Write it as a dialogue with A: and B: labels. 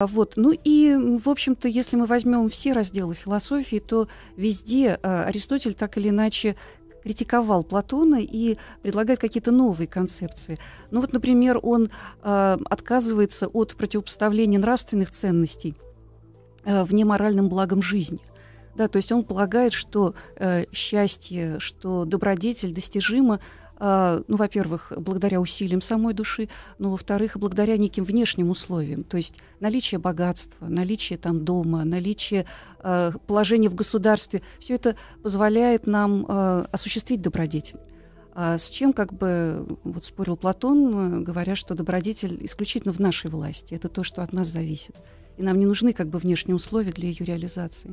A: А вот. Ну и, в общем-то, если мы возьмем все разделы философии, то везде а, Аристотель так или иначе критиковал Платона и предлагает какие-то новые концепции. Ну вот, например, он э, отказывается от противопоставления нравственных ценностей э, вне моральным благом жизни – да, то есть он полагает, что э, счастье, что добродетель достижимо э, ну, во-первых, благодаря усилиям самой души, но, во-вторых, благодаря неким внешним условиям, то есть наличие богатства, наличие там дома, наличие э, положения в государстве, все это позволяет нам э, осуществить добродетель. А с чем, как бы, вот спорил Платон, э, говоря, что добродетель исключительно в нашей власти, это то, что от нас зависит, и нам не нужны, как бы, внешние условия для ее реализации.